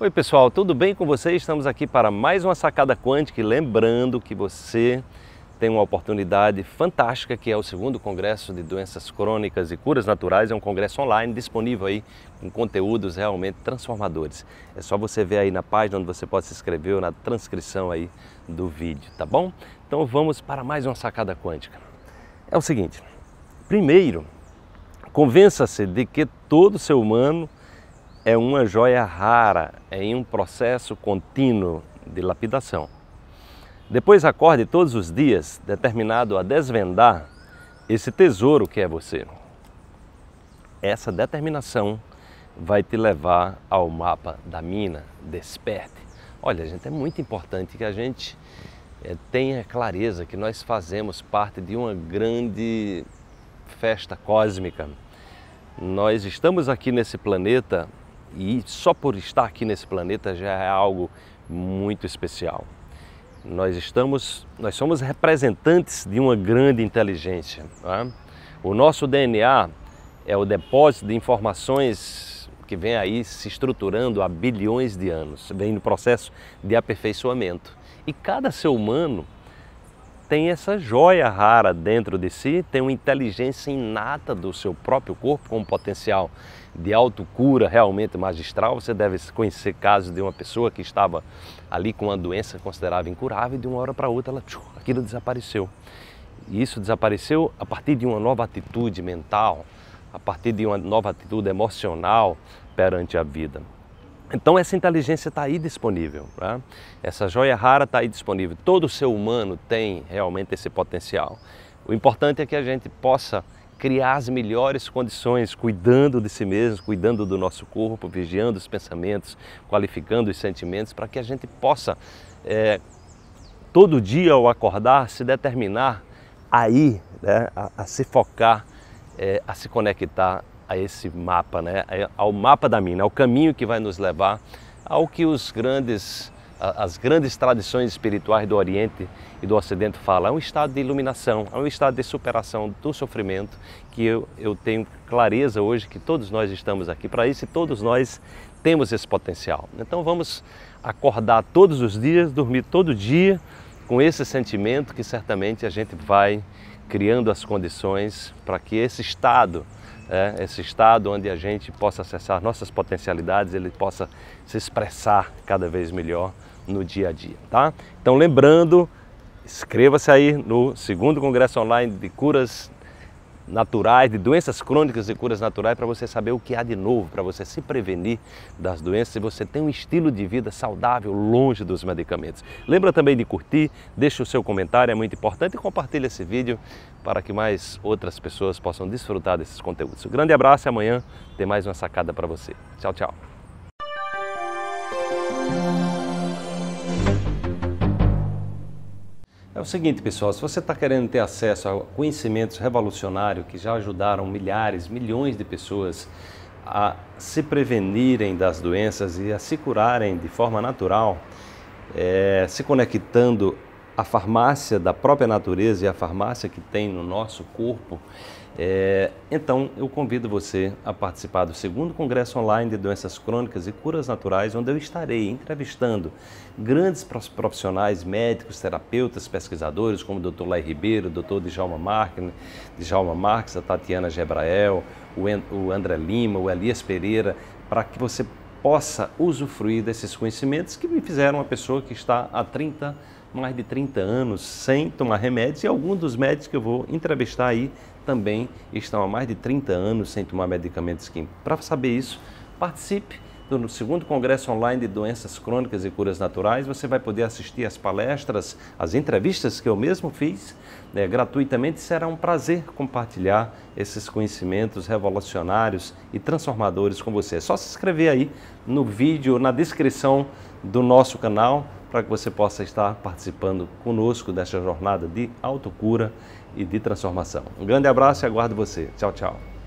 Oi pessoal, tudo bem com vocês? Estamos aqui para mais uma sacada quântica e lembrando que você tem uma oportunidade fantástica que é o segundo congresso de doenças crônicas e curas naturais, é um congresso online disponível aí com conteúdos realmente transformadores. É só você ver aí na página onde você pode se inscrever ou na transcrição aí do vídeo, tá bom? Então vamos para mais uma sacada quântica. É o seguinte, primeiro, convença-se de que todo ser humano é uma joia rara é em um processo contínuo de lapidação. Depois acorde todos os dias, determinado a desvendar esse tesouro que é você. Essa determinação vai te levar ao mapa da mina, desperte. Olha, gente, é muito importante que a gente eh, tenha clareza que nós fazemos parte de uma grande festa cósmica. Nós estamos aqui nesse planeta e só por estar aqui nesse planeta já é algo muito especial. Nós estamos, nós somos representantes de uma grande inteligência. É? O nosso DNA é o depósito de informações que vem aí se estruturando há bilhões de anos, vem no processo de aperfeiçoamento. E cada ser humano tem essa joia rara dentro de si, tem uma inteligência inata do seu próprio corpo com um potencial de autocura realmente magistral. Você deve conhecer casos de uma pessoa que estava ali com uma doença considerável incurável e de uma hora para outra ela, tchum, aquilo desapareceu. E isso desapareceu a partir de uma nova atitude mental, a partir de uma nova atitude emocional perante a vida. Então essa inteligência está aí disponível, tá? essa joia rara está aí disponível. Todo ser humano tem realmente esse potencial. O importante é que a gente possa criar as melhores condições, cuidando de si mesmo, cuidando do nosso corpo, vigiando os pensamentos, qualificando os sentimentos, para que a gente possa é, todo dia ao acordar se determinar aí, né, a, a se focar, é, a se conectar a esse mapa, né? É ao mapa da mina, ao caminho que vai nos levar ao que os grandes, as grandes tradições espirituais do Oriente e do Ocidente falam. É um estado de iluminação, é um estado de superação do sofrimento que eu, eu tenho clareza hoje que todos nós estamos aqui para isso e todos nós temos esse potencial. Então vamos acordar todos os dias, dormir todo dia com esse sentimento que certamente a gente vai criando as condições para que esse estado é, esse estado onde a gente possa acessar nossas potencialidades, ele possa se expressar cada vez melhor no dia a dia, tá? Então lembrando, inscreva-se aí no segundo congresso online de curas naturais, de doenças crônicas e curas naturais, para você saber o que há de novo, para você se prevenir das doenças e você ter um estilo de vida saudável, longe dos medicamentos. Lembra também de curtir, deixa o seu comentário, é muito importante, e compartilha esse vídeo para que mais outras pessoas possam desfrutar desses conteúdos. Um grande abraço e amanhã tem mais uma sacada para você. Tchau, tchau. É o seguinte, pessoal, se você está querendo ter acesso a conhecimentos revolucionários que já ajudaram milhares, milhões de pessoas a se prevenirem das doenças e a se curarem de forma natural, é, se conectando a farmácia da própria natureza e a farmácia que tem no nosso corpo, é, então eu convido você a participar do segundo congresso online de doenças crônicas e curas naturais, onde eu estarei entrevistando grandes profissionais, médicos, terapeutas, pesquisadores, como o Dr. Lai Ribeiro, o Dr. Djalma Marques, Djalma Marques, a Tatiana Gebrael, o André Lima, o Elias Pereira, para que você possa usufruir desses conhecimentos que me fizeram uma pessoa que está há 30 anos mais de 30 anos sem tomar remédios e alguns dos médicos que eu vou entrevistar aí também estão há mais de 30 anos sem tomar medicamentos químicos. Para saber isso, participe no segundo congresso online de doenças crônicas e curas naturais, você vai poder assistir as palestras, as entrevistas que eu mesmo fiz né, gratuitamente. Será um prazer compartilhar esses conhecimentos revolucionários e transformadores com você. É só se inscrever aí no vídeo, na descrição do nosso canal para que você possa estar participando conosco desta jornada de autocura e de transformação. Um grande abraço e aguardo você. Tchau, tchau.